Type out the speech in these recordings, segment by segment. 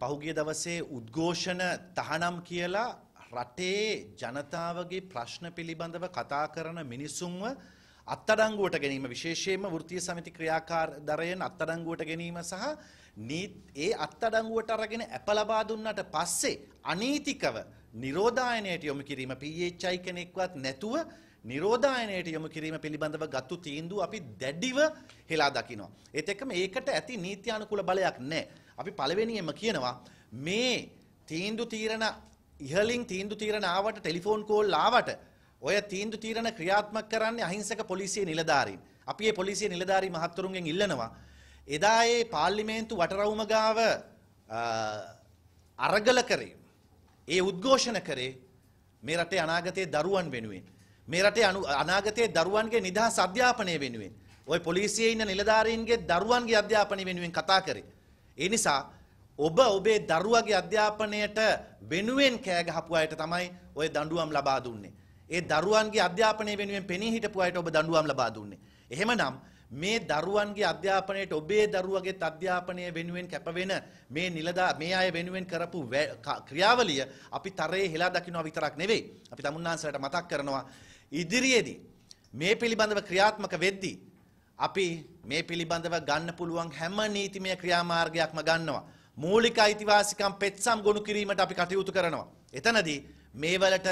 පහුගිය දවසේ උද්ඝෝෂණ තහනම් කියලා රටේ ජනතාවගේ ප්‍රශ්න පිළිබඳව කතා කරන මිනිසුන්ව අත්අඩංගුවට ගැනීම විශේෂයෙන්ම වෘත්තීය සමිති ක්‍රියාකාරදරයෙන් අත්අඩංගුවට ගැනීම සහ ඒ අත්අඩංගුවට අරගෙන ඇප ලබා දුන්නට පස්සේ අනීතිකව නිරෝධායනයට යොමු කිරීම PHI කෙනෙක්වත් නැතුව නිරෝධායනයට යොමු කිරීම පිළිබඳව ගත්තු තීන්දුව අපි දැඩිව හෙලා දකිනවා. ඒත් එක්කම ඒකට ඇති නීත්‍යානුකූල බලයක් නැහැ. අපි පළවෙනියෙන්ම කියනවා මේ තීන්දුව තීරණ ඉහලින් තීන්දුව තීරණ ආවට ටෙලිෆෝන් කෝල් ආවට ඔය තීන්දුව තීරණ ක්‍රියාත්මක කරන්නේ අහිංසක පොලිසිය නිලධාරීන්. අපි මේ පොලිසිය නිලධාරී මහත්වරුන්ගෙන් ඉල්ලනවා එදා ඒ පාර්ලිමේන්තු වටරවුම ගාව අරගල කරේ ඒ උද්ඝෝෂණ කරේ මේ රටේ අනාගතයේ දරුවන් වෙනුවෙන් මේ රටේ අනාගතයේ දරුවන්ගේ නිදහස් අධ්‍යාපනය වෙනුවෙන් ওই පොලිසියේ ඉන්න නිලධාරීන්ගේ දරුවන්ගේ අධ්‍යාපනය වෙනුවෙන් කතා කරේ ඒ නිසා ඔබ ඔබේ දරුවගේ අධ්‍යාපනයට වෙනුවෙන් කෑ ගහපු අයට තමයි ওই දඬුවම් ලබා දුන්නේ. ඒ දරුවන්ගේ අධ්‍යාපනය වෙනුවෙන් පෙනී හිටපු අයට ඔබ දඬුවම් ලබා දුන්නේ. එහෙමනම් මේ දරුවන්ගේ අධ්‍යාපනයට ඔබේ දරුවගේ අධ්‍යාපනය වෙනුවෙන් කැපවෙන මේ නිලදා මේ අය වෙනුවෙන් කරපු ක්‍රියාවලිය අපි තරයේ හෙලා දකිනවා විතරක් නෙවෙයි. අපි තමුන්නාන්සලට මතක් කරනවා ඉදිරියේදී මේ පිළිබඳව ක්‍රියාත්මක වෙද්දී අපි මේ පිළිබඳව ගන්න පුළුවන් හැම නීතිමය ක්‍රියාමාර්ගයක්ම ගන්නවා. මූලික අයිතිවාසිකම් පෙත්සම් ගොනු කිරීමට අපි කටයුතු කරනවා. එතනදී මේ වලට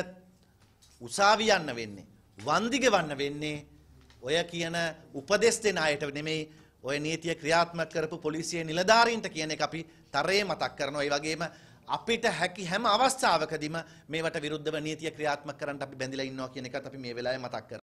උසාවි යන්න වෙන්නේ. වන්දිගවන්න වෙන්නේ ඔය කියන උපදෙස් දෙන අයට නෙමෙයි ඔය නීතිය ක්‍රියාත්මක කරපු පොලිසිය නිලධාරීන්ට කියන එක අපි තරයේ මතක් කරනවා. ඒ වගේම අපිට හැකි හැම අවස්ථාවකදීම මේවට විරුද්ධව නීතිය ක්‍රියාත්මක කරන්න අපි බැඳිලා ඉන්නවා කියන එකත් අපි මේ වෙලාවේ මතක් කරනවා.